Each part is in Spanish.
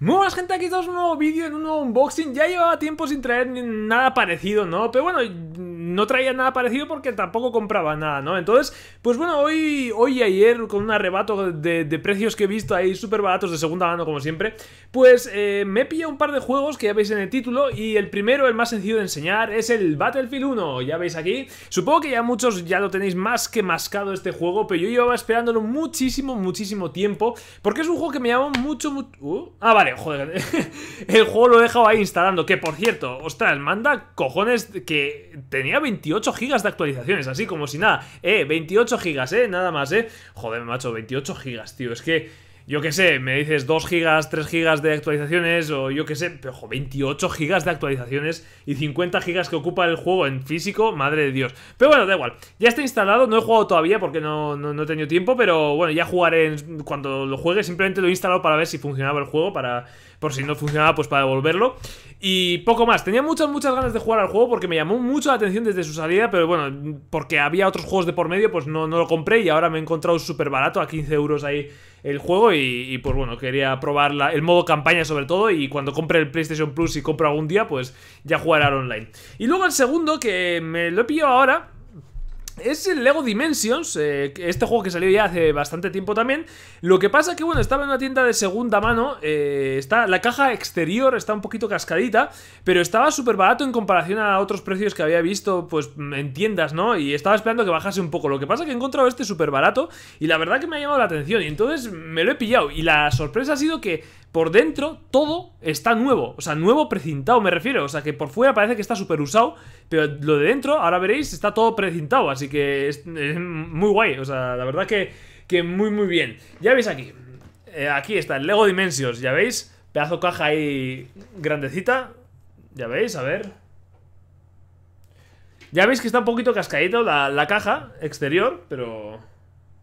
Muy buenas gente, aquí estamos un nuevo vídeo, en un nuevo unboxing Ya llevaba tiempo sin traer nada parecido, ¿no? Pero bueno, no traía nada parecido porque tampoco compraba nada, ¿no? Entonces, pues bueno, hoy, hoy y ayer, con un arrebato de, precios que he visto ahí súper baratos de segunda mano, como siempre, pues eh, me he pillado un par de juegos que ya veis en el título. Y el primero, el más sencillo de enseñar, es el Battlefield 1, ya veis aquí. Supongo que ya muchos ya lo tenéis más que mascado este juego, pero yo llevaba esperándolo muchísimo, muchísimo tiempo, porque es un juego que me llama mucho, mucho... Uh, ah, vale, joder, el juego lo he dejado ahí instalando, que por cierto, ostras, manda cojones que tenía 28 gigas de actualizaciones, así como si nada. Eh, 28 gigas, eh, nada más, eh. Joder, macho, 28 gigas, tío, es que yo qué sé, me dices 2 gigas, 3 gigas de actualizaciones o yo qué sé, pero ojo, 28 gigas de actualizaciones y 50 gigas que ocupa el juego en físico, madre de Dios. Pero bueno, da igual, ya está instalado, no he jugado todavía porque no, no, no he tenido tiempo, pero bueno, ya jugaré cuando lo juegue, simplemente lo he instalado para ver si funcionaba el juego, para por si no funcionaba, pues para devolverlo. Y poco más, tenía muchas, muchas ganas de jugar al juego porque me llamó mucho la atención desde su salida, pero bueno, porque había otros juegos de por medio, pues no, no lo compré y ahora me he encontrado súper barato, a 15 euros ahí el juego y, pues bueno, quería probar el modo campaña sobre todo y cuando compre el PlayStation Plus y compro algún día, pues ya jugar al online. Y luego el segundo que me lo he pillado ahora, es el Lego Dimensions, eh, este juego que salió ya hace bastante tiempo también. Lo que pasa que, bueno, estaba en una tienda de segunda mano, eh, está, la caja exterior está un poquito cascadita, pero estaba súper barato en comparación a otros precios que había visto, pues, en tiendas, ¿no? Y estaba esperando que bajase un poco. Lo que pasa que he encontrado este súper barato y la verdad que me ha llamado la atención y entonces me lo he pillado. Y la sorpresa ha sido que por dentro todo está nuevo. O sea, nuevo precintado me refiero. O sea, que por fuera parece que está súper usado, pero lo de dentro, ahora veréis, está todo precintado. Así que es, muy guay. O sea, la verdad que, muy, muy bien. Ya veis aquí. Eh, aquí está el Lego Dimensions, ya veis. Pedazo caja ahí grandecita. Ya veis, a ver. Ya veis que está un poquito cascadito la, la caja exterior, pero...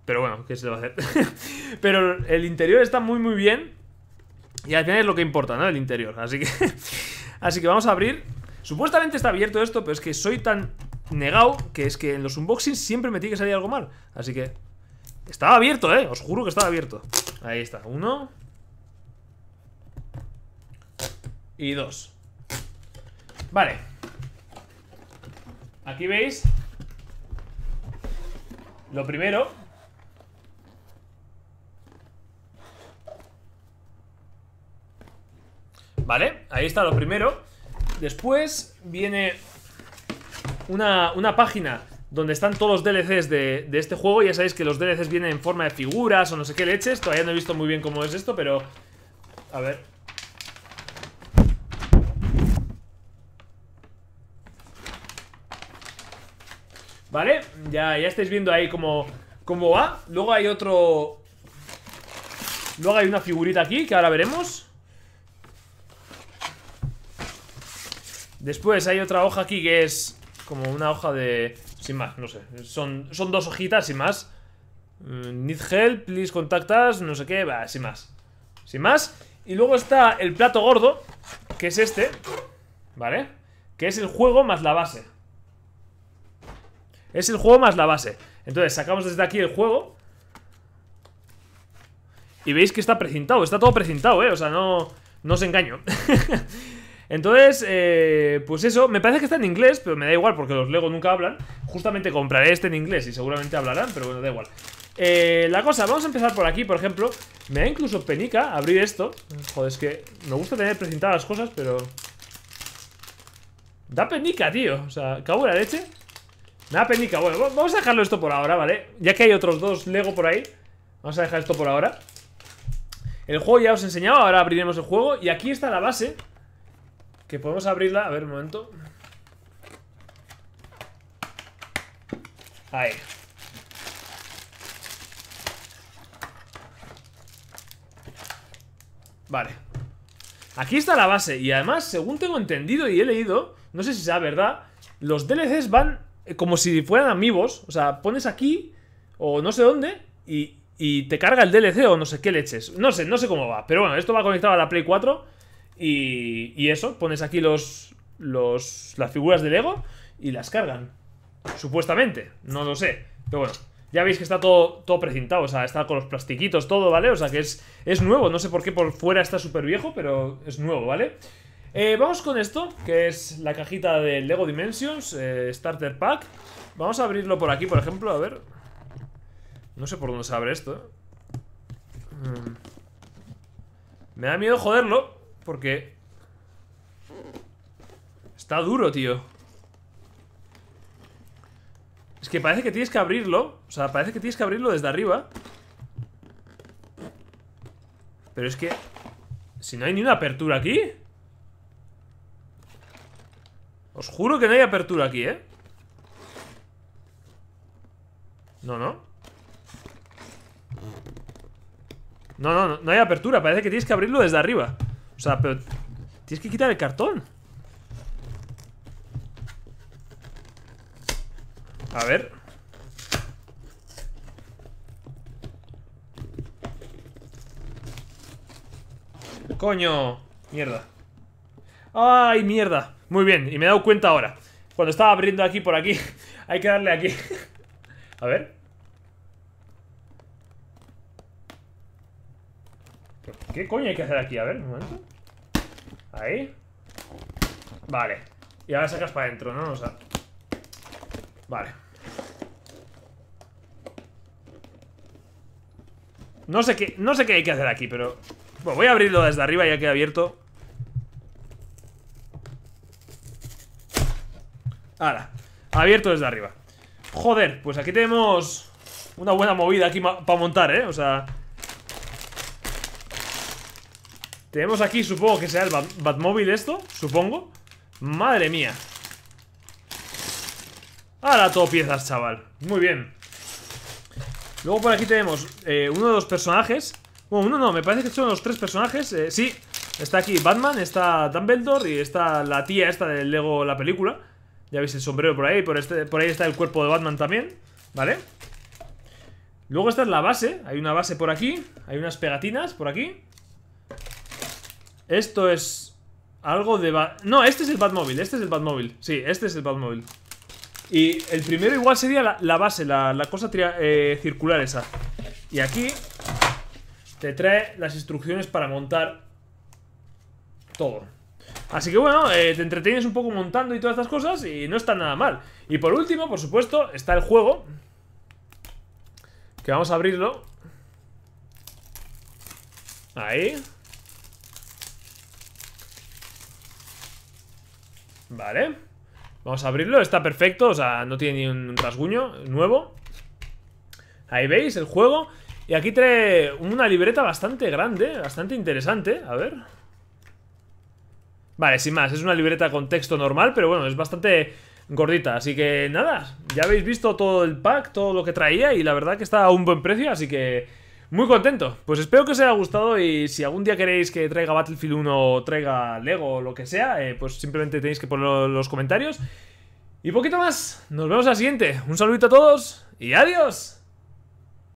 Pero bueno, ¿qué se va a hacer? pero el interior está muy, muy bien. Y al final es lo que importa, ¿no? El interior. Así que, así que vamos a abrir. Supuestamente está abierto esto, pero es que soy tan negado que es que en los unboxings siempre me tiene que salir algo mal. Así que... Estaba abierto, ¿eh? Os juro que estaba abierto. Ahí está. Uno. Y dos. Vale. Aquí veis. Lo primero, ¿Vale? Ahí está lo primero. Después viene una, página donde están todos los DLCs de, este juego. Ya sabéis que los DLCs vienen en forma de figuras o no sé qué leches. Todavía no he visto muy bien cómo es esto, pero... A ver... ¿Vale? Ya, ya estáis viendo ahí cómo va. Luego hay otro... Luego hay una figurita aquí que ahora veremos. Después hay otra hoja aquí que es como una hoja de... Sin más, no sé. Son, son dos hojitas, sin más. Mm, need help, please contact us, no sé qué, va, sin más. Sin más. Y luego está el plato gordo, que es este, ¿vale? Que es el juego más la base. Es el juego más la base. Entonces sacamos desde aquí el juego. Y veis que está precintado, está todo precintado, ¿eh? O sea, no, no os engaño. Entonces, eh, pues eso, me parece que está en inglés, pero me da igual porque los Lego nunca hablan. Justamente compraré este en inglés y seguramente hablarán, pero bueno, da igual. Eh, la cosa, vamos a empezar por aquí, por ejemplo. Me da incluso penica abrir esto. Joder, es que me gusta tener presentadas las cosas, pero... Da penica, tío. O sea, cago en la leche. Me da penica. Bueno, vamos a dejarlo esto por ahora, ¿vale? Ya que hay otros dos Lego por ahí. Vamos a dejar esto por ahora. El juego ya os he enseñado, ahora abriremos el juego. Y aquí está la base... Que podemos abrirla. A ver, un momento. Ahí. Vale. Aquí está la base. Y además, según tengo entendido y he leído, no sé si sea verdad, los DLCs van eh, como si fueran amigos. O sea, pones aquí o no sé dónde y, te carga el DLC o no sé qué leches. No sé, no sé cómo va. Pero bueno, esto va conectado a la Play 4. Y, eso, pones aquí los, las figuras de Lego y las cargan. Supuestamente, no lo sé. Pero bueno, ya veis que está todo, todo precintado, o sea, está con los plastiquitos, todo, ¿vale? O sea, que es, es nuevo, no sé por qué por fuera está súper viejo, pero es nuevo, ¿vale? Eh, vamos con esto, que es la cajita de Lego Dimensions, eh, Starter Pack. Vamos a abrirlo por aquí, por ejemplo, a ver. No sé por dónde se abre esto. ¿eh? Mm. Me da miedo joderlo, porque... Está duro, tío. Es que parece que tienes que abrirlo. O sea, parece que tienes que abrirlo desde arriba. Pero es que... Si no hay ni una apertura aquí... Os juro que no hay apertura aquí, ¿eh? No, no. No, no, no, no hay apertura. Parece que tienes que abrirlo desde arriba. O sea, pero... Tienes que quitar el cartón. A ver. Coño. Mierda. Ay, mierda. Muy bien, y me he dado cuenta ahora. Cuando estaba abriendo aquí por aquí, hay que darle aquí. A ver. ¿Qué coño hay que hacer aquí? A ver, un momento. Ahí. Vale. Y ahora sacas para adentro, ¿no? O sea... Vale. No sé qué, no sé qué hay que hacer aquí, pero... Bueno, voy a abrirlo desde arriba, ya queda abierto. Ahora, abierto desde arriba. Joder, pues aquí tenemos una buena movida aquí para montar, ¿eh? O sea, Tenemos aquí, supongo que sea el Bat Batmóvil esto, supongo. Madre mía. Ahora todo piezas, chaval. Muy bien. Luego por aquí tenemos eh, uno de los personajes. Bueno, uno no, me parece que son los tres personajes. Eh, sí, está aquí Batman, está Dumbledore y está la tía esta del Lego la película. Ya veis el sombrero por ahí, por, este, por ahí está el cuerpo de Batman también, ¿vale? Luego esta es la base, hay una base por aquí, hay unas pegatinas por aquí. Esto es algo de... no, este es el Batmóvil, este es el Batmóvil. Sí, este es el Batmóvil. Y el primero igual sería la, base, la, cosa eh, circular esa. Y aquí te trae las instrucciones para montar todo. Así que bueno, eh, te entretienes un poco montando y todas estas cosas y no está nada mal. Y por último, por supuesto, está el juego. Que vamos a abrirlo. Ahí. Vale Vamos a abrirlo, está perfecto, o sea, no tiene ni un rasguño nuevo Ahí veis el juego Y aquí trae una libreta bastante grande, bastante interesante A ver Vale, sin más, es una libreta con texto normal Pero bueno, es bastante gordita Así que nada, ya habéis visto todo el pack, todo lo que traía Y la verdad que está a un buen precio, así que... Muy contento, pues espero que os haya gustado y si algún día queréis que traiga Battlefield 1 o traiga Lego o lo que sea, eh, pues simplemente tenéis que ponerlo en los comentarios. Y poquito más, nos vemos a la siguiente. Un saludito a todos y adiós.